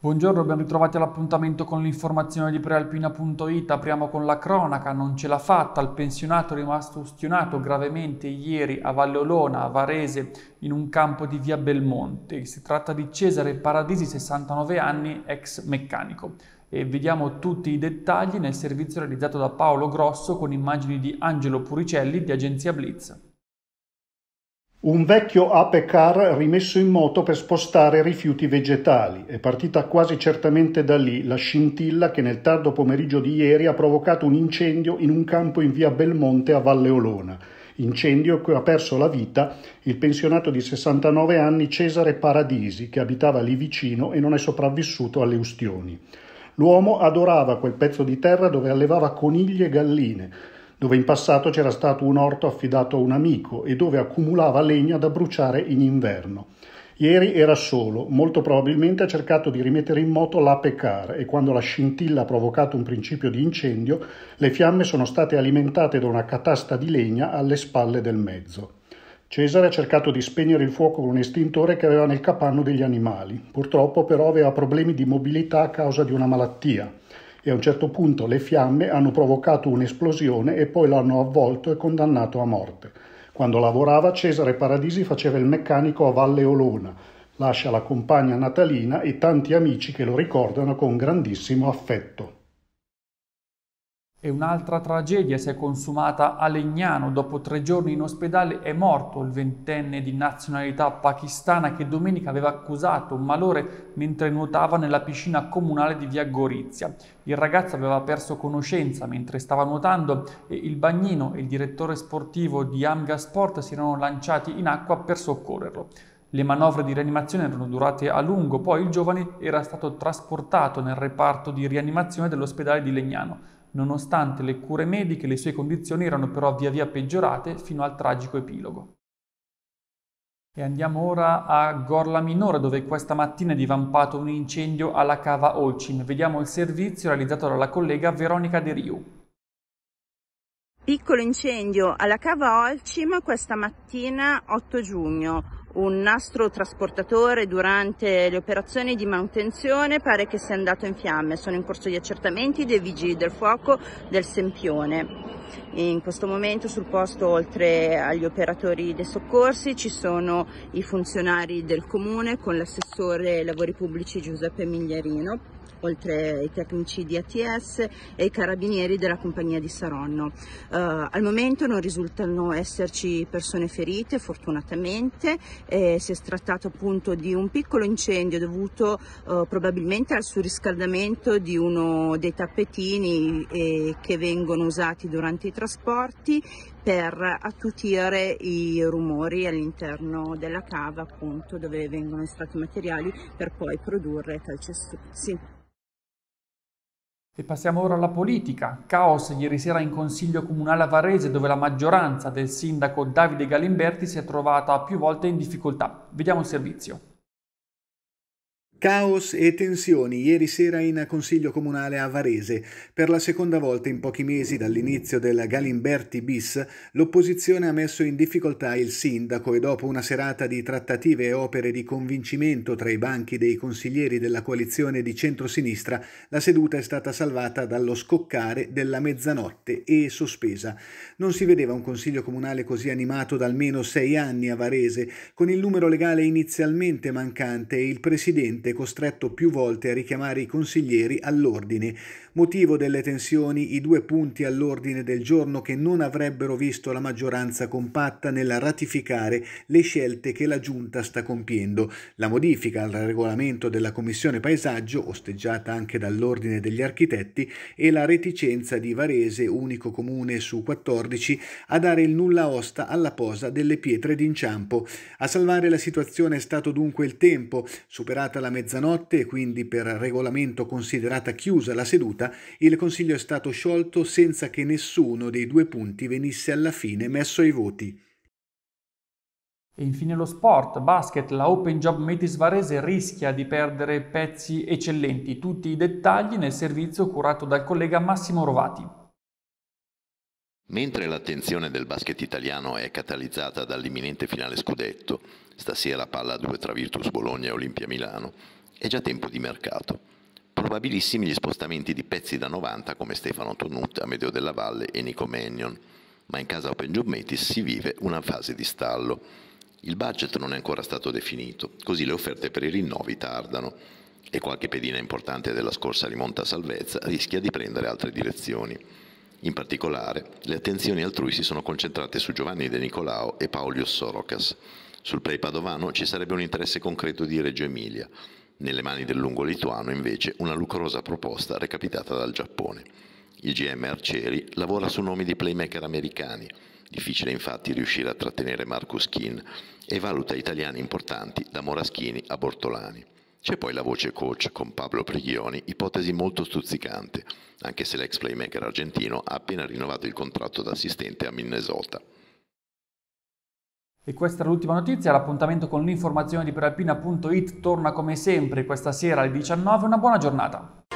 Buongiorno, ben ritrovati all'appuntamento con l'informazione di prealpina.it. Apriamo con la cronaca, non ce l'ha fatta, il pensionato è rimasto ustionato gravemente ieri a Valle Olona, a Varese, in un campo di via Belmonte. Si tratta di Cesare Paradisi, 69 anni, ex meccanico. E vediamo tutti i dettagli nel servizio realizzato da Paolo Grosso con immagini di Angelo Puricelli di Agenzia Blitz. Un vecchio ape car rimesso in moto per spostare rifiuti vegetali. È partita quasi certamente da lì la scintilla che nel tardo pomeriggio di ieri ha provocato un incendio in un campo in via Belmonte a Valle Olona. Incendio che ha perso la vita il pensionato di 69 anni Cesare Paradisi, che abitava lì vicino e non è sopravvissuto alle ustioni. L'uomo adorava quel pezzo di terra dove allevava coniglie e galline dove in passato c'era stato un orto affidato a un amico e dove accumulava legna da bruciare in inverno. Ieri era solo, molto probabilmente ha cercato di rimettere in moto l'ape car e quando la scintilla ha provocato un principio di incendio, le fiamme sono state alimentate da una catasta di legna alle spalle del mezzo. Cesare ha cercato di spegnere il fuoco con un estintore che aveva nel capanno degli animali. Purtroppo però aveva problemi di mobilità a causa di una malattia e a un certo punto le fiamme hanno provocato un'esplosione e poi l'hanno avvolto e condannato a morte. Quando lavorava Cesare Paradisi faceva il meccanico a Valle Olona, lascia la compagna Natalina e tanti amici che lo ricordano con grandissimo affetto. E un'altra tragedia si è consumata a Legnano. Dopo tre giorni in ospedale è morto il ventenne di nazionalità pakistana che domenica aveva accusato un malore mentre nuotava nella piscina comunale di Via Gorizia. Il ragazzo aveva perso conoscenza mentre stava nuotando e il bagnino e il direttore sportivo di Amga Sport si erano lanciati in acqua per soccorrerlo. Le manovre di rianimazione erano durate a lungo, poi il giovane era stato trasportato nel reparto di rianimazione dell'ospedale di Legnano. Nonostante le cure mediche, le sue condizioni erano però via via peggiorate fino al tragico epilogo. E andiamo ora a Gorla Minore, dove questa mattina è divampato un incendio alla cava Olcin. Vediamo il servizio realizzato dalla collega Veronica De Riu. Piccolo incendio alla cava Olcim questa mattina 8 giugno un nastro trasportatore durante le operazioni di manutenzione pare che sia andato in fiamme. Sono in corso gli accertamenti dei vigili del fuoco del Sempione. In questo momento sul posto, oltre agli operatori dei soccorsi, ci sono i funzionari del comune con l'assessore lavori pubblici Giuseppe Migliarino oltre ai tecnici di ATS e ai carabinieri della compagnia di Saronno. Uh, al momento non risultano esserci persone ferite, fortunatamente, eh, si è trattato appunto di un piccolo incendio dovuto uh, probabilmente al surriscaldamento di uno dei tappetini eh, che vengono usati durante i trasporti per attutire i rumori all'interno della cava appunto dove vengono estratti materiali per poi produrre calcestruzzi. E passiamo ora alla politica. Caos ieri sera in consiglio comunale a Varese dove la maggioranza del sindaco Davide Galimberti si è trovata più volte in difficoltà. Vediamo il servizio. Caos e tensioni ieri sera in Consiglio Comunale a Varese. Per la seconda volta in pochi mesi dall'inizio del Galimberti bis, l'opposizione ha messo in difficoltà il sindaco e dopo una serata di trattative e opere di convincimento tra i banchi dei consiglieri della coalizione di centrosinistra, la seduta è stata salvata dallo scoccare della mezzanotte e sospesa. Non si vedeva un Consiglio Comunale così animato da almeno sei anni a Varese, con il numero legale inizialmente mancante e il presidente presidente costretto più volte a richiamare i consiglieri all'ordine, motivo delle tensioni i due punti all'ordine del giorno che non avrebbero visto la maggioranza compatta nella ratificare le scelte che la Giunta sta compiendo, la modifica al regolamento della Commissione Paesaggio, osteggiata anche dall'Ordine degli Architetti, e la reticenza di Varese, unico comune su 14, a dare il nulla osta alla posa delle pietre d'inciampo. A salvare la situazione è stato dunque il tempo, superata la mezzanotte e quindi per regolamento considerata chiusa la seduta, il Consiglio è stato sciolto senza che nessuno dei due punti venisse alla fine messo ai voti. E infine lo sport, basket, la Open Job Metis Varese rischia di perdere pezzi eccellenti. Tutti i dettagli nel servizio curato dal collega Massimo Rovati. Mentre l'attenzione del basket italiano è catalizzata dall'imminente finale scudetto, stasera palla 2 tra Virtus Bologna e Olimpia Milano, è già tempo di mercato. Probabilissimi gli spostamenti di pezzi da 90 come Stefano Tonut, Amedeo della Valle e Nico Mannion, ma in casa Open Job Metis si vive una fase di stallo. Il budget non è ancora stato definito, così le offerte per i rinnovi tardano e qualche pedina importante della scorsa rimonta a salvezza rischia di prendere altre direzioni. In particolare, le attenzioni altrui si sono concentrate su Giovanni De Nicolao e Paulius Sorocas. Sul play padovano ci sarebbe un interesse concreto di Reggio Emilia, nelle mani del lungo lituano invece una lucrosa proposta recapitata dal Giappone. Il GM Arcieri lavora su nomi di playmaker americani, difficile infatti riuscire a trattenere Marcus Kin, e valuta italiani importanti da Moraschini a Bortolani. C'è poi la voce coach con Pablo Preghioni, ipotesi molto stuzzicante, anche se l'ex playmaker argentino ha appena rinnovato il contratto da assistente a Minnesota. E questa era l'ultima notizia, l'appuntamento con l'informazione di peralpina.it torna come sempre questa sera alle 19, una buona giornata.